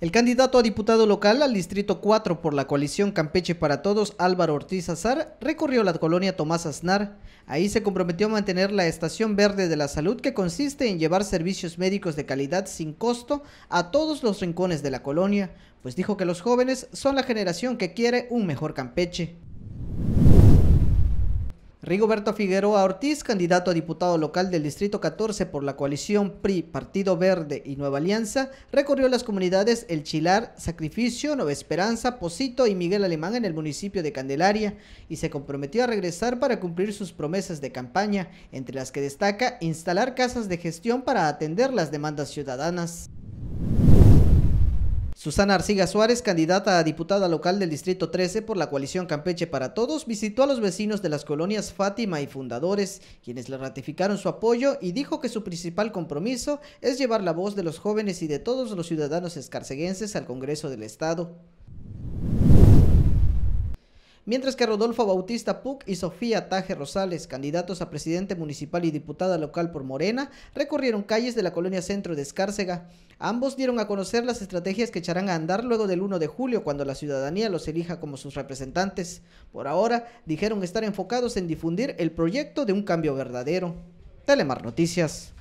El candidato a diputado local al Distrito 4 por la coalición Campeche para Todos, Álvaro Ortiz Azar, recorrió la colonia Tomás Aznar. Ahí se comprometió a mantener la Estación Verde de la Salud, que consiste en llevar servicios médicos de calidad sin costo a todos los rincones de la colonia, pues dijo que los jóvenes son la generación que quiere un mejor Campeche. Rigoberto Figueroa Ortiz, candidato a diputado local del Distrito 14 por la coalición PRI, Partido Verde y Nueva Alianza, recorrió las comunidades El Chilar, Sacrificio, Nueva Esperanza, Posito y Miguel Alemán en el municipio de Candelaria y se comprometió a regresar para cumplir sus promesas de campaña, entre las que destaca instalar casas de gestión para atender las demandas ciudadanas. Susana Arciga Suárez, candidata a diputada local del Distrito 13 por la coalición Campeche para Todos, visitó a los vecinos de las colonias Fátima y Fundadores, quienes le ratificaron su apoyo y dijo que su principal compromiso es llevar la voz de los jóvenes y de todos los ciudadanos escarceguenses al Congreso del Estado mientras que Rodolfo Bautista Puc y Sofía Taje Rosales, candidatos a presidente municipal y diputada local por Morena, recorrieron calles de la colonia centro de Escárcega. Ambos dieron a conocer las estrategias que echarán a andar luego del 1 de julio cuando la ciudadanía los elija como sus representantes. Por ahora, dijeron estar enfocados en difundir el proyecto de un cambio verdadero. Telemar Noticias.